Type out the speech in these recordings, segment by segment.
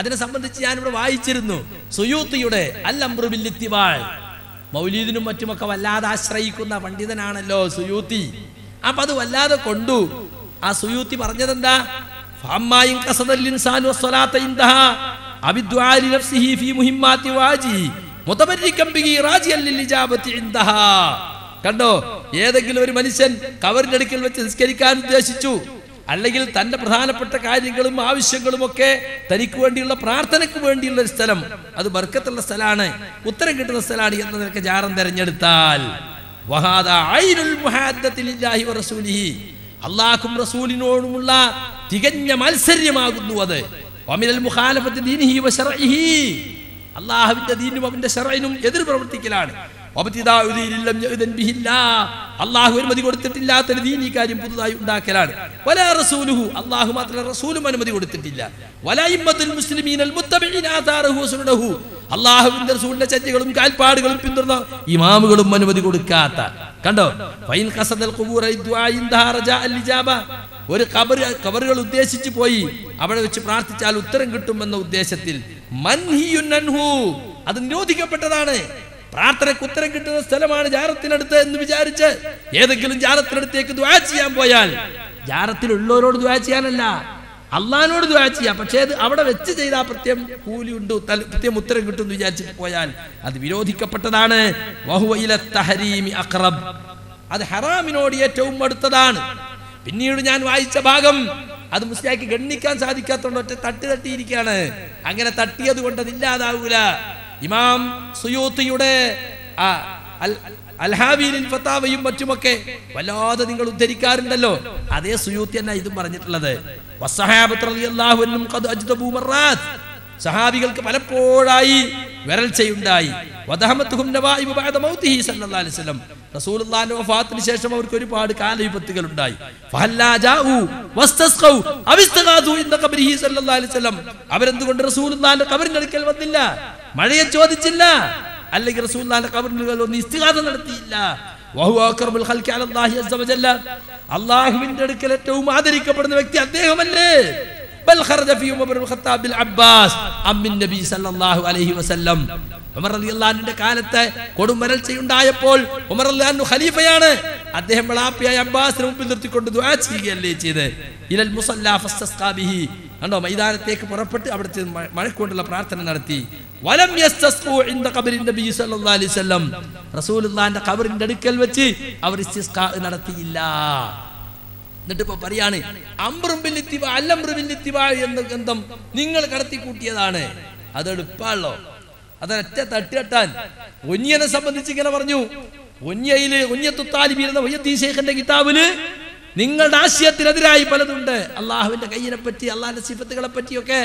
അതിനെ സംബന്ധിച്ച് ഞാൻ ഇവിടെ വായിച്ചിരുന്നു സുയൂത്തിയുടെ അല്ലംബ്രുബില്ലിത്തിവാൾ മൗലീദിനും മറ്റുമൊക്കെ വല്ലാതെ ആശ്രയിക്കുന്ന പണ്ഡിതനാണല്ലോ സുയൂത്തി അപ്പൊ അത് വല്ലാതെ കൊണ്ടു ആ സുയൂത്തി പറഞ്ഞതെന്താ കണ്ടോ ഏതെങ്കിലും ഒരു മനുഷ്യൻ കവറിന്റെ അടുക്കൽ വെച്ച് നിസ്കരിക്കാൻ ഉദ്ദേശിച്ചു അല്ലെങ്കിൽ തന്റെ പ്രധാനപ്പെട്ട കാര്യങ്ങളും ആവശ്യങ്ങളും ഒക്കെ തനിക്ക് വേണ്ടിയുള്ള പ്രാർത്ഥനയ്ക്ക് വേണ്ടിയുള്ള ഒരു സ്ഥലം അത് ബർക്കത്തുള്ള സ്ഥലമാണ് ഉത്തരം കിട്ടുന്ന സ്ഥലമാണ് എന്ന നിലക്ക് ജാറം തെരഞ്ഞെടുത്താൽ അള്ളാഹും റസൂലിനോടുമുള്ള തികഞ്ഞ മത്സര്യമാകുന്നു അത് അള്ളാഹുവിന്റെ ദീനും അവന്റെ ഷറയിനും എതിർ പ്രവർത്തിക്കലാണ് അള്ളാഹു അനുമതി കൊടുത്തിട്ടില്ലാത്ത ദീൻ ഈ കാര്യം പുതുതായി ഉണ്ടാക്കലാണ് വല റസൂലുഹു അള്ളാഹു മാത്രം റസൂലും അനുമതി കൊടുത്തിട്ടില്ല വലയിമ്മത്തുൽ മുസ്ലിമീൻ അള്ളാഹുവിന്റെ റസൂലിന്റെ ചര്യകളും കാൽപ്പാടുകളും പിന്തുടർന്ന ഇമാമുകളും അനുമതി കൊടുക്കാത്ത കണ്ടോ ഫൈൻ ഖസദൽ ഖുബൂറ ഒരു കബർ കബറുകൾ ഉദ്ദേശിച്ചു പോയി അവിടെ വെച്ച് പ്രാർത്ഥിച്ചാൽ ഉത്തരം കിട്ടുമെന്ന ഉദ്ദേശത്തിൽ മൻഹിയുൻ അത് നിരോധിക്കപ്പെട്ടതാണ് പ്രാർത്ഥനയ്ക്ക് ഉത്തരം കിട്ടുന്ന സ്ഥലമാണ് ജാരത്തിനടുത്ത് എന്ന് വിചാരിച്ച് ഏതെങ്കിലും ജാരത്തിനടുത്തേക്ക് ദ്വാ ചെയ്യാൻ പോയാൽ ജാരത്തിലുള്ളവരോട് ദ്വാ ചെയ്യാനല്ല അള്ളഹാനോട് ദ്വാ ചെയ്യാം പക്ഷേ അത് അവിടെ വെച്ച് ചെയ്താൽ പ്രത്യം കൂലിയുണ്ട് പ്രത്യം ഉത്തരം കിട്ടും എന്ന് വിചാരിച്ച് പോയാൽ അത് വിരോധിക്കപ്പെട്ടതാണ് അത് ഹറാമിനോട് ഏറ്റവും അടുത്തതാണ് പിന്നീട് ഞാൻ വായിച്ച ഭാഗം അത് മുസ്ലിയാക്കി ഗണ്ണിക്കാൻ സാധിക്കാത്തതുകൊണ്ട് ഒറ്റ തട്ടി തട്ടിയിരിക്കുകയാണ് അങ്ങനെ തട്ടിയത് കൊണ്ട് അതില്ലാതാവൂല ഇമാം സുയൂത്തിയുടെ അൽഹാബീലിൻ ഫത്താവയും മറ്റുമൊക്കെ വല്ലാതെ നിങ്ങൾ ഉദ്ധരിക്കാറുണ്ടല്ലോ അതേ സുയൂത്തി തന്നെ ഇതും പറഞ്ഞിട്ടുള്ളത് സഹാബികൾക്ക് പലപ്പോഴായി വരൾച്ചയുണ്ടായി റസൂലുള്ളാഹിന്റെ വഫാത്തിന് ശേഷം അവർക്ക് ഒരുപാട് കാലവിപത്തുകൾ ഉണ്ടായി അവരെന്തുകൊണ്ട് റസൂലുള്ളാഹിന്റെ കബറിനടുക്കൽ വന്നില്ല മഴയെ ചോദിച്ചില്ല അല്ലെങ്കിൽ റസൂല്ലാന്റെ കബറിനുകൾ ഒന്ന് ഇസ്തിഹാദ നടത്തിയില്ല അള്ളാഹുവിന്റെ അടുക്കൽ ഏറ്റവും ആദരിക്കപ്പെടുന്ന വ്യക്തി അദ്ദേഹമല്ലേ കാലത്ത് കൊടുമരൾച്ചയുണ്ടായപ്പോൾ ഉമർ ഖലീഫയാണ് അദ്ദേഹം മുമ്പിൽ നിർത്തിക്കൊണ്ട് ചെയ്യുകയല്ലേ ചെയ്ത് കണ്ടോ മൈതാനത്തേക്ക് പുറപ്പെട്ട് അവിടുത്തെ മഴക്കൊണ്ടുള്ള പ്രാർത്ഥന നടത്തി വലം റസൂലുള്ളാന്റെ കബറിന്റെ അടുക്കൽ വെച്ച് അവർ നടത്തിയില്ല എന്നിട്ട് ഇപ്പൊ പറയാണ് ഗന്ധം നിങ്ങൾ കടത്തി കൂട്ടിയതാണ് അത് എളുപ്പാണല്ലോ അതൊരൊറ്റ തട്ടിയട്ടാൻ ഒന്നിയനെ സംബന്ധിച്ച് ഇങ്ങനെ പറഞ്ഞു ഒന്നിയയില് ഒന്നിയത്തു താലിബി എന്ന ഒയ്യത്തീശേഖന്റെ കിതാബില് നിങ്ങളുടെ ആശയത്തിനെതിരായി പലതുണ്ട് അള്ളാഹുവിന്റെ കയ്യിനെ പറ്റി അള്ളാഹിന്റെ സിഫത്തുകളെ പറ്റിയൊക്കെ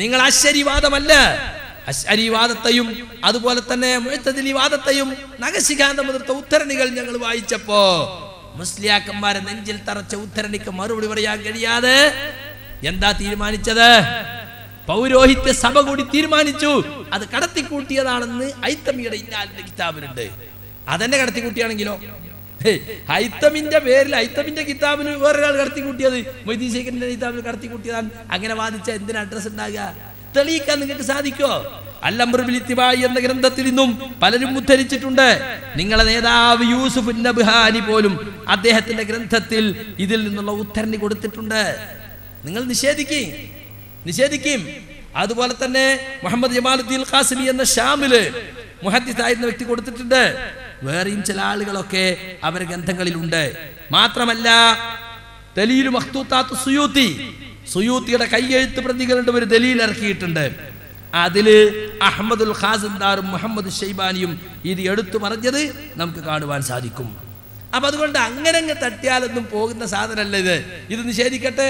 നിങ്ങൾ ആശ്ചര്യവാദമല്ല അശ്വരിവാദത്തെയും അതുപോലെ തന്നെ വാദത്തെയും നഗശികാന്തം മുതിർത്ത ഉദ്ധരണികൾ ഞങ്ങൾ വായിച്ചപ്പോ മുസ്ലിയാക്കന്മാരെ നെഞ്ചിൽ തറച്ച ഉദ്ധരണിക്ക് മറുപടി പറയാൻ കഴിയാതെ എന്താ തീരുമാനിച്ചത് പൗരോഹിത്യ സഭ കൂടി തീരുമാനിച്ചു അത് കടത്തിക്കൂട്ടിയതാണെന്ന് ഐത്തമിയുടെ ഇന്നാലിന്റെ കിതാബിലുണ്ട് അതെന്നെ കടത്തിക്കൂട്ടിയാണെങ്കിലോ ഹൈത്തമിന്റെ പേരിൽ ഹൈത്തമിന്റെ കിതാബിന് വേറൊരാൾ കടത്തി കൂട്ടിയത് മൊയ്തീൻ ശേഖരന്റെ കിതാബിൽ കടത്തി കൂട്ടിയതാണ് അങ്ങനെ വാദിച്ച എന്തിനാ അഡ്രസ് ഉണ്ടാകുക തെളിയിക്കാൻ നിങ്ങൾക്ക് സാധിക്കോ അല്ലംബിലിത്തിബായി എന്ന ഗ്രന്ഥത്തിൽ നിന്നും പലരും ഉദ്ധരിച്ചിട്ടുണ്ട് നിങ്ങളെ നേതാവ് യൂസുഫ് നബ്ഹാനി പോലും അദ്ദേഹത്തിന്റെ ഗ്രന്ഥത്തിൽ ഇതിൽ നിന്നുള്ള ഉദ്ധരണി കൊടുത്തിട്ടുണ്ട് നിങ്ങൾ നിഷേധിക്കും നിഷേധിക്കും അതുപോലെ തന്നെ മുഹമ്മദ് ജമാലുദ്ദീൻ ഖാസിമി എന്ന ഷാമില് മുഹദ്ദിസായിരുന്ന വ്യക്തി കൊടുത്തിട്ടുണ്ട് വേറെയും ചില ആളുകളൊക്കെ അവരെ ഗ്രന്ഥങ്ങളിലുണ്ട് മാത്രമല്ല ദലീലു മഖ്തൂത്താത്ത് സുയൂത്തി സുയൂത്തിയുടെ കയ്യെഴുത്ത് പ്രതികളുടെ ഒരു ദലീൽ ഇറക്കിയിട്ടുണ്ട് അതില് അഹമ്മദുൽ ഖാസിന്ദാറും മുഹമ്മദ് ഷെയ്ബാനിയും ഇത് എടുത്തു പറഞ്ഞത് നമുക്ക് കാണുവാൻ സാധിക്കും അപ്പൊ അതുകൊണ്ട് അങ്ങനെ അങ്ങ് തട്ടിയാലൊന്നും പോകുന്ന സാധനമല്ല ഇത് ഇത് നിഷേധിക്കട്ടെ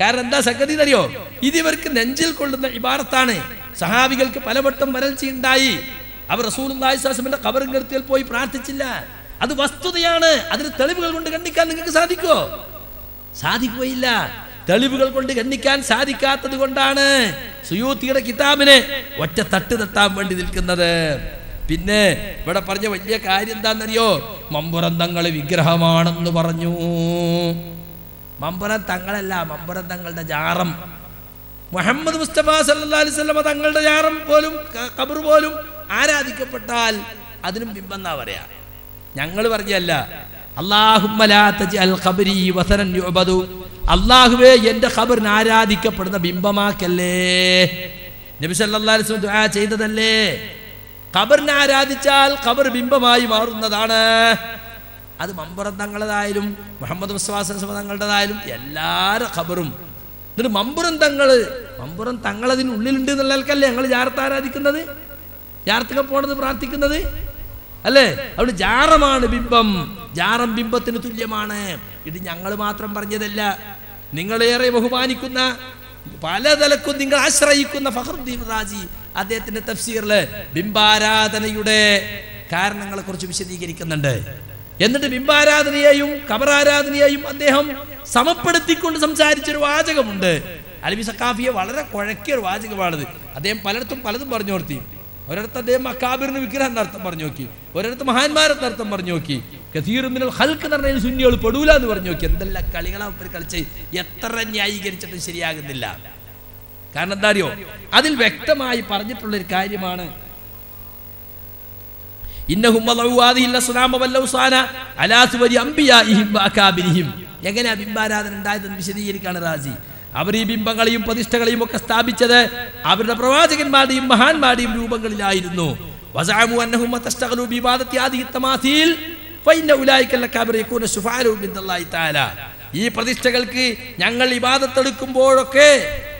കാരണം എന്താ സംഗതി അറിയോ ഇത് ഇവർക്ക് നെഞ്ചിൽ കൊള്ളുന്ന ഇബാറത്താണ് സഹാബികൾക്ക് പലവട്ടം ഉണ്ടായി അവർ റസൂലിന്റെ കബറിനടുത്തിൽ പോയി പ്രാർത്ഥിച്ചില്ല അത് വസ്തുതയാണ് അതിന് തെളിവുകൾ കൊണ്ട് കണ്ടിക്കാൻ നിങ്ങൾക്ക് സാധിക്കോ സാധിക്കുകയില്ല തെളിവുകൾ കൊണ്ട് ഖണ്ഡിക്കാൻ സാധിക്കാത്തത് കൊണ്ടാണ് സുയൂത്തിയുടെ കിതാബിനെ ഒറ്റ തട്ട് തട്ടാൻ വേണ്ടി നിൽക്കുന്നത് പിന്നെ ഇവിടെ പറഞ്ഞ വലിയ കാര്യം എന്താണെന്നറിയോ മമ്പുറം തങ്ങള് വിഗ്രഹമാണെന്ന് പറഞ്ഞു മമ്പുറം തങ്ങളല്ല മമ്പുറം തങ്ങളുടെ ജാറം മുഹമ്മദ് മുസ്തഫ സല്ലാ അലൈവല്ല തങ്ങളുടെ ജാറം പോലും കബർ പോലും ആരാധിക്കപ്പെട്ടാൽ അതിനും ബിംബം എന്നാ പറയാ ഞങ്ങൾ പറഞ്ഞല്ല അള്ളാഹുവേ എന്റെ ഖബറിന് ആരാധിക്കപ്പെടുന്ന ബിംബമാക്കല്ലേ നബി സല്ലല്ലാഹു ദുആ ചെയ്തതല്ലേ ഖബറിനെ ആരാധിച്ചാൽ ഖബർ ബിംബമായി മാറുന്നതാണ് അത് മമ്പുറം തങ്ങളതായാലും മുഹമ്മദ് മുസ്വാസ തങ്ങളുടേതായാലും എല്ലാരും ഖബറും എന്നിട്ട് മമ്പുറം തങ്ങൾ മമ്പുറം തങ്ങളതിനുള്ളിലുണ്ട് എന്നുള്ളവർക്കല്ലേ ഞങ്ങൾ ജാർത്ത് ആരാധിക്കുന്നത് ജാറത്തിലേക്ക് പോണത് പ്രാർത്ഥിക്കുന്നത് അല്ലേ അവിടെ ജാറമാണ് ബിംബം ജാറം ബിംബത്തിന് തുല്യമാണ് ഇത് ഞങ്ങൾ മാത്രം പറഞ്ഞതല്ല നിങ്ങളേറെ ബഹുമാനിക്കുന്ന പലതലക്കും നിങ്ങൾ ആശ്രയിക്കുന്ന ഫഹറുദ്ദീൻ റാജി അദ്ദേഹത്തിന്റെ തഫ്സീറില് ബിംബാരാധനയുടെ കാരണങ്ങളെ കുറിച്ച് വിശദീകരിക്കുന്നുണ്ട് എന്നിട്ട് ബിംബാരാധനയെയും കബറാരാധനയെയും അദ്ദേഹം സമപ്പെടുത്തിക്കൊണ്ട് സംസാരിച്ചൊരു വാചകമുണ്ട് അലബി സക്കാഫിയെ വളരെ കുഴക്കിയ ഒരു വാചകമാണിത് അദ്ദേഹം പലയിടത്തും പലതും പറഞ്ഞു കൊടുത്തി ഒരിടത്ത് അദ്ദേഹം അക്കാബിറിന് വിഗ്രഹം എന്നർത്ഥം പറഞ്ഞു നോക്കി ഒരിടത്ത് മഹാന്മാരെ നടത്തം പറഞ്ഞു നോക്കി കസീറുമിനൽ ഹൽക്ക് എന്ന് സുന്നികൾ പെടൂല എന്ന് പറഞ്ഞു നോക്കി എന്തെല്ലാം കളികളാ അവർ കളിച്ച് എത്ര ന്യായീകരിച്ചിട്ടും ശരിയാകുന്നില്ല കാരണം എന്താ അറിയോ അതിൽ വ്യക്തമായി പറഞ്ഞിട്ടുള്ള ഒരു കാര്യമാണ് എങ്ങനെ ബിംബാരാധന ഉണ്ടായതെന്ന് വിശദീകരിക്കാണ് റാസി അവർ ഈ ബിംബങ്ങളെയും പ്രതിഷ്ഠകളെയും ഒക്കെ സ്ഥാപിച്ചത് അവരുടെ പ്രവാചകന്മാരുടെയും മഹാന്മാരുടെയും രൂപങ്ങളിലായിരുന്നു ഈ പ്രതിഷ്ഠകൾക്ക് ഞങ്ങൾ ഇബാദത്തെടുക്കുമ്പോഴൊക്കെ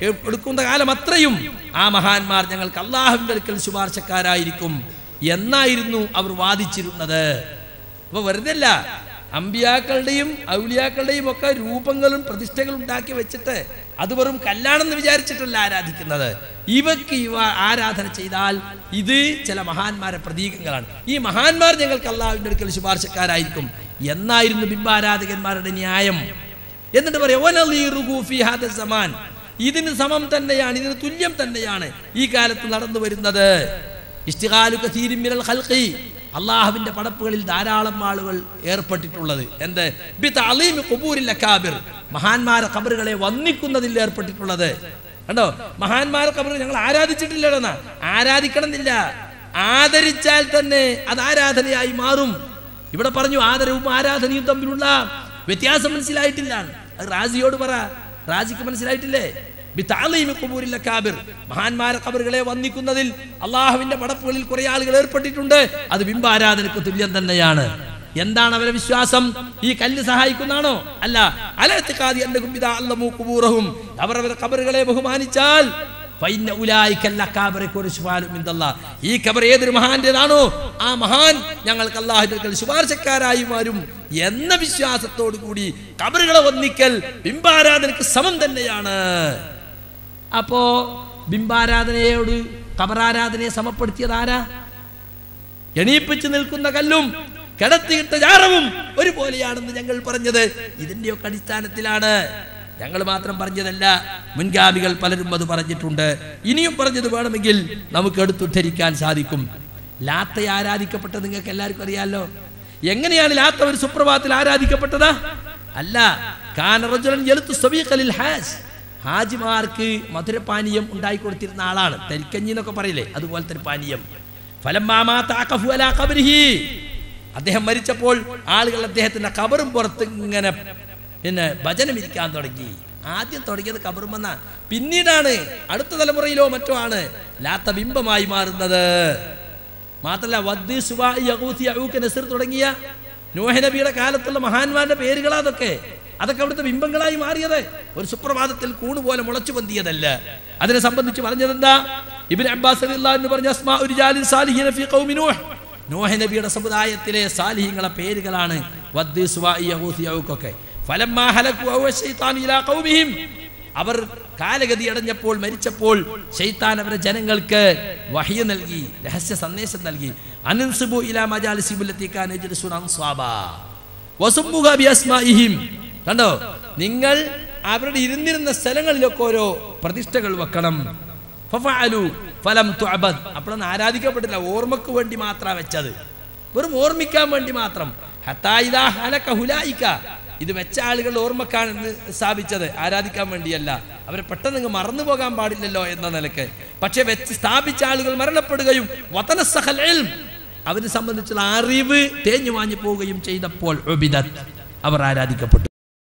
എടുക്കുന്ന കാലം അത്രയും ആ മഹാന്മാർ ഞങ്ങൾക്ക് അള്ളാഹുവിൻ്റെ ശുപാർശക്കാരായിരിക്കും എന്നായിരുന്നു അവർ വാദിച്ചിരുന്നത് അപ്പോൾ വെറുതെ അല്ല അമ്പിയാക്കളുടെയും ഔലിയാക്കളുടെയും ഒക്കെ രൂപങ്ങളും പ്രതിഷ്ഠകളും ഉണ്ടാക്കി വെച്ചിട്ട് അത് വെറും കല്ലാണെന്ന് വിചാരിച്ചിട്ടല്ല ആരാധിക്കുന്നത് ഇവക്ക് ഇവ ആരാധന ചെയ്താൽ ഇത് ചില മഹാന്മാരെ പ്രതീകങ്ങളാണ് ഈ മഹാന്മാർ ഞങ്ങൾക്ക് അള്ളാഹുവിൻ്റെ അടുക്കൽ ശുപാർശക്കാരായിരിക്കും എന്നായിരുന്നു ബിംബാരാധകന്മാരുടെ ന്യായം എന്നിട്ട് പറയാം സമാൻ ഇതിന് സമം തന്നെയാണ് ഇതിന് തുല്യം തന്നെയാണ് ഈ കാലത്ത് നടന്നു വരുന്നത് അള്ളാഹുവിന്റെ പടപ്പുകളിൽ ധാരാളം ആളുകൾ ഏർപ്പെട്ടിട്ടുള്ളത് എന്ത് കബൂരിൽ മഹാന്മാരെ കബറുകളെ വന്നിക്കുന്നതിൽ ഏർപ്പെട്ടിട്ടുള്ളത് കണ്ടോ മഹാന്മാരെ കബറുകൾ ഞങ്ങൾ ആരാധിച്ചിട്ടില്ലടെന്നാ ആരാധിക്കണമെന്നില്ല ആദരിച്ചാൽ തന്നെ അത് ആരാധനയായി മാറും ഇവിടെ പറഞ്ഞു ആദരവും ആരാധനയും തമ്മിലുള്ള വ്യത്യാസം മനസ്സിലായിട്ടില്ല അത് റാജിയോട് പറ റാജിക്ക് മനസ്സിലായിട്ടില്ലേ മഹാന്മാരെ കബറുകളെ വന്നിക്കുന്നതിൽ അള്ളാഹുവിന്റെ പടപ്പുകളിൽ കുറെ ആളുകൾ ഏർപ്പെട്ടിട്ടുണ്ട് അത് ബിംബാരാധനക്ക് തുല്യം തന്നെയാണ് എന്താണ് അവരെ വിശ്വാസം ഈ കല്ല് സഹായിക്കുന്നതാണോ അല്ല അലത്തിക്കാതി എന്റെ കുമ്പിത അല്ലമൂ അവർ അവരുടെ കബറുകളെ ബഹുമാനിച്ചാൽ ഈ കബർ ഏതൊരു മഹാന്റേതാണോ ആ മഹാൻ ഞങ്ങൾക്ക് അള്ളാഹുക്കൾ ശുപാർശക്കാരായി മാറും എന്ന വിശ്വാസത്തോടു കൂടി കബറുകളെ ഒന്നിക്കൽ ബിംബാരാധനക്ക് സമം തന്നെയാണ് അപ്പോ ബിംബാരാധനയോട് കബറാരാധനയെ സമപ്പെടുത്തിയത് ആരാ എണീപ്പിച്ചു നിൽക്കുന്ന കല്ലും കിടത്തിയിട്ട ജാറവും ഒരുപോലെയാണെന്ന് ഞങ്ങൾ പറഞ്ഞത് ഇതിൻ്റെയൊക്കെ അടിസ്ഥാനത്തിലാണ് ഞങ്ങൾ മാത്രം പറഞ്ഞതല്ല മുൻഗാമികൾ പലരും അത് പറഞ്ഞിട്ടുണ്ട് ഇനിയും പറഞ്ഞത് വേണമെങ്കിൽ നമുക്ക് എടുത്തുദ്ധരിക്കാൻ സാധിക്കും ലാത്ത ആരാധിക്കപ്പെട്ടത് നിങ്ങൾക്ക് എല്ലാവർക്കും അറിയാമല്ലോ എങ്ങനെയാണ് ലാത്ത ഒരു സുപ്രഭാതത്തിൽ ആരാധിക്കപ്പെട്ടത് അല്ല കാനറജുലൻ ഹാസ് ഹാജിമാർക്ക് മധുരപാനീയം ഉണ്ടായി കൊടുത്തിരുന്ന ആളാണ് തരിക്കഞ്ഞി എന്നൊക്കെ പറയില്ലേ അതുപോലത്തെ ഒരു പാനീയം അദ്ദേഹം മരിച്ചപ്പോൾ ആളുകൾ അദ്ദേഹത്തിന്റെ കബറും പുറത്ത് ഇങ്ങനെ പിന്നെ ഭജനം ഇരിക്കാൻ തുടങ്ങി ആദ്യം തുടങ്ങിയത് വന്ന പിന്നീടാണ് അടുത്ത തലമുറയിലോ മറ്റോ ആണ് ലാത്ത ബിംബമായി മാറുന്നത് മാത്രമല്ല വദ്ദി സുബാ തുടങ്ങിയ നോഹനബിയുടെ കാലത്തുള്ള മഹാന്മാരുടെ പേരുകളാതൊക്കെ അതൊക്കെ അവിടുത്തെ ബിംബങ്ങളായി മാറിയത് ഒരു സുപ്രഭാതത്തിൽ കൂട് പോലെ മുളച്ചു പന്തിയതല്ല അതിനെ സംബന്ധിച്ച് പറഞ്ഞതെന്താ ഇബിൻ അബ്ബാസ് എന്ന് പറഞ്ഞ ഫീ ഖൗമി നൂഹ് നോഹ നബിയുടെ സമുദായത്തിലെ സാലിഹിങ്ങളെ പേരുകളാണ് അവർ കാലഗതി അടഞ്ഞപ്പോൾ മരിച്ചപ്പോൾ ഷെയ്ത്താൻ അവരെ ജനങ്ങൾക്ക് വഹിയ നൽകി രഹസ്യ സന്ദേശം നൽകി അനുസുബു ഇലാ മജാലിസിബുലത്തിക്കാൻ അൻസ്വാബ വസുബുഹ ബി അസ്മാഇഹിം കണ്ടോ നിങ്ങൾ അവരുടെ ഇരുന്നിരുന്ന സ്ഥലങ്ങളിലൊക്കെ ഓരോ പ്രതിഷ്ഠകൾ വെക്കണം ഫലം അപ്പോഴൊന്നും ആരാധിക്കപ്പെട്ടില്ല ഓർമ്മക്ക് വേണ്ടി മാത്രമാണ് വെച്ചത് വെറും ഓർമ്മിക്കാൻ വേണ്ടി മാത്രം ഇത് വെച്ച ആളുകളുടെ ഓർമ്മക്കാണ് സ്ഥാപിച്ചത് ആരാധിക്കാൻ വേണ്ടിയല്ല അവരെ പെട്ടെന്ന് മറന്നു പോകാൻ പാടില്ലല്ലോ എന്ന നിലക്ക് പക്ഷെ വെച്ച് സ്ഥാപിച്ച ആളുകൾ മരണപ്പെടുകയും വതന അവരെ സംബന്ധിച്ചുള്ള അറിവ് തേഞ്ഞു വാങ്ങി പോവുകയും ചെയ്തപ്പോൾ അവർ ആരാധിക്കപ്പെട്ടു